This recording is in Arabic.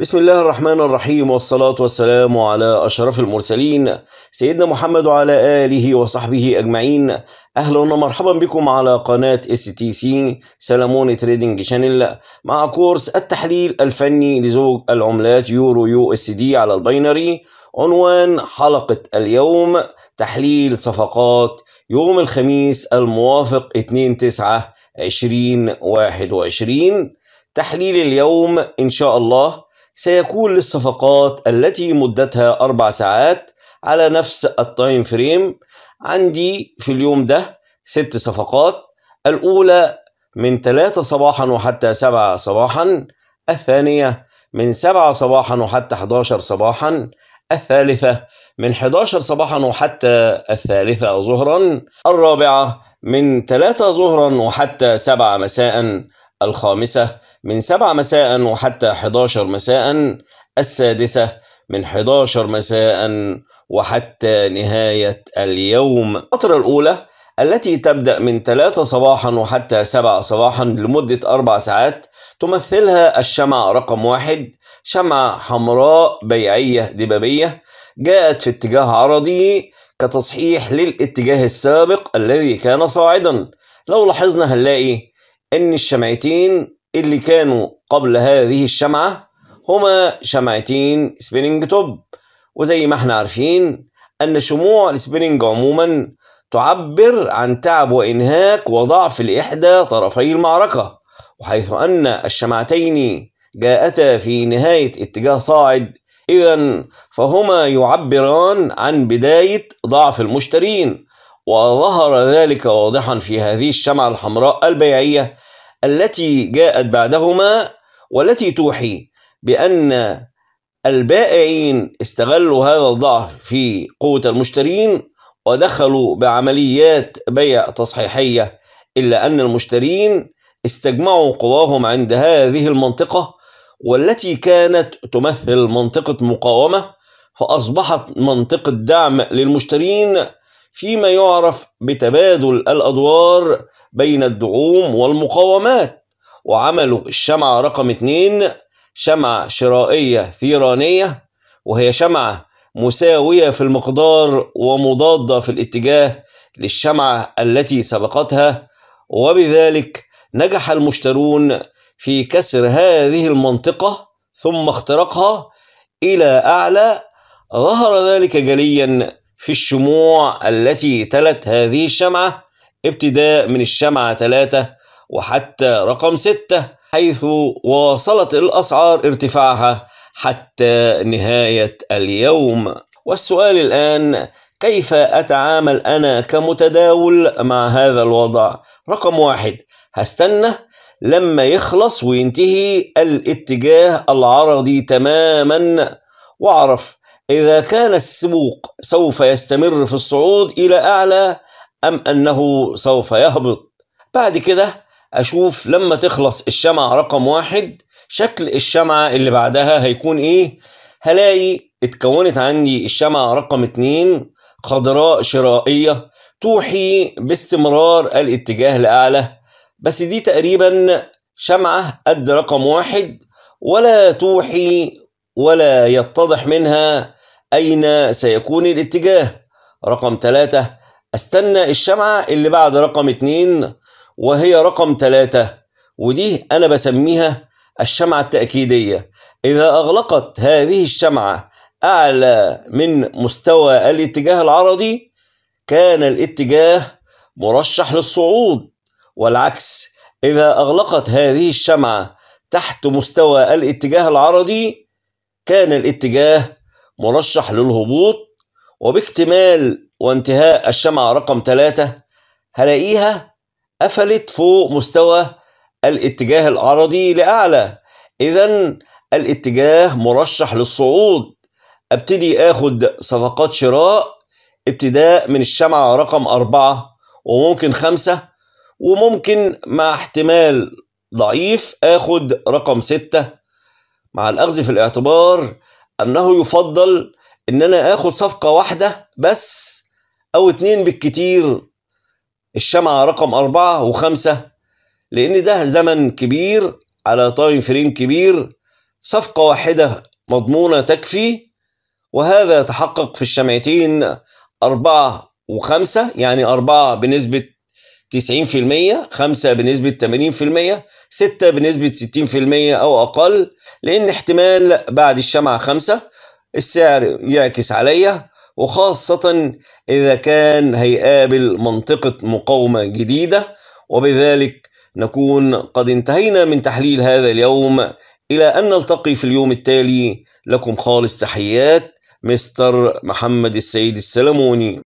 بسم الله الرحمن الرحيم والصلاة والسلام على أشرف المرسلين سيدنا محمد وعلى آله وصحبه أجمعين أهلا ومرحبا بكم على قناة اس تي سي سلمون تريدنج شانل مع كورس التحليل الفني لزوج العملات يورو يو اس دي على الباينري عنوان حلقة اليوم تحليل صفقات يوم الخميس الموافق 2 9 2021 تحليل اليوم إن شاء الله سيكون للصفقات التي مدتها أربع ساعات على نفس التايم فريم عندي في اليوم ده ست صفقات الأولى من ثلاثة صباحا وحتى سبعة صباحا الثانية من سبعة صباحا وحتى 11 صباحا الثالثة من 11 صباحا وحتى الثالثة ظهرا الرابعة من 3 ظهرا وحتى 7 مساء الخامسة من سبعة مساء وحتى 11 مساء السادسة من 11 مساء وحتى نهاية اليوم الفترة الأولى التي تبدأ من 3 صباحا وحتى 7 صباحا لمدة 4 ساعات تمثلها الشمعة رقم واحد شمعة حمراء بيعية دبابية جاءت في اتجاه عرضي كتصحيح للاتجاه السابق الذي كان صاعدا لو لاحظنا هنلاقي إن الشمعتين اللي كانوا قبل هذه الشمعة هما شمعتين سبيننج توب وزي ما احنا عارفين أن شموع السبيننج عموما تعبر عن تعب وإنهاك وضعف لإحدى طرفي المعركة وحيث أن الشمعتين جاءتا في نهاية اتجاه صاعد إذا فهما يعبران عن بداية ضعف المشترين وظهر ذلك واضحا في هذه الشمعة الحمراء البيعية التي جاءت بعدهما والتي توحي بأن البائعين استغلوا هذا الضعف في قوة المشترين ودخلوا بعمليات بيع تصحيحية إلا أن المشترين استجمعوا قواهم عند هذه المنطقة والتي كانت تمثل منطقة مقاومة فأصبحت منطقة دعم للمشترين فيما يعرف بتبادل الأدوار بين الدعوم والمقاومات وعملوا الشمعة رقم اتنين شمعة شرائية ثيرانية وهي شمعة مساوية في المقدار ومضادة في الاتجاه للشمعة التي سبقتها وبذلك نجح المشترون في كسر هذه المنطقة ثم اخترقها إلى أعلى ظهر ذلك جليا في الشموع التي تلت هذه الشمعة ابتداء من الشمعة ثلاثة وحتى رقم ستة حيث واصلت الأسعار ارتفاعها حتى نهاية اليوم والسؤال الآن كيف أتعامل أنا كمتداول مع هذا الوضع؟ رقم واحد هستنى لما يخلص وينتهي الاتجاه العرضي تماما واعرف إذا كان السبوق سوف يستمر في الصعود إلى أعلى أم أنه سوف يهبط بعد كده أشوف لما تخلص الشمعة رقم واحد شكل الشمعة اللي بعدها هيكون إيه هلاقي اتكونت عندي الشمعة رقم اتنين خضراء شرائية توحي باستمرار الاتجاه لأعلى بس دي تقريبا شمعة قد رقم واحد ولا توحي ولا يتضح منها أين سيكون الاتجاه رقم ثلاثة استنى الشمعة اللي بعد رقم اتنين وهي رقم ثلاثة ودي أنا بسميها الشمعة التأكيدية إذا أغلقت هذه الشمعة أعلى من مستوى الاتجاه العرضي كان الاتجاه مرشح للصعود والعكس إذا أغلقت هذه الشمعة تحت مستوى الاتجاه العرضي كان الاتجاه مرشح للهبوط وباكتمال وانتهاء الشمعة رقم 3 هلاقيها قفلت فوق مستوى الاتجاه العرضي لأعلى إذا الاتجاه مرشح للصعود ابتدي اخد صفقات شراء ابتداء من الشمعة رقم أربعة وممكن خمسة وممكن مع احتمال ضعيف اخد رقم ستة مع الأخذ في الاعتبار أنه يفضل إن أنا آخد صفقة واحدة بس أو اتنين بالكتير الشمعة رقم أربعة وخمسة لأن ده زمن كبير على تايم فريم كبير صفقة واحدة مضمونة تكفي وهذا يتحقق في الشمعتين أربعة وخمسة يعني أربعة بنسبة 90% 5 بنسبة 80% 6 بنسبة 60% أو أقل لأن احتمال بعد الشمعة 5 السعر يعكس عليا وخاصة إذا كان هيقابل منطقة مقاومة جديدة وبذلك نكون قد انتهينا من تحليل هذا اليوم إلى أن نلتقي في اليوم التالي لكم خالص تحيات مستر محمد السيد السلموني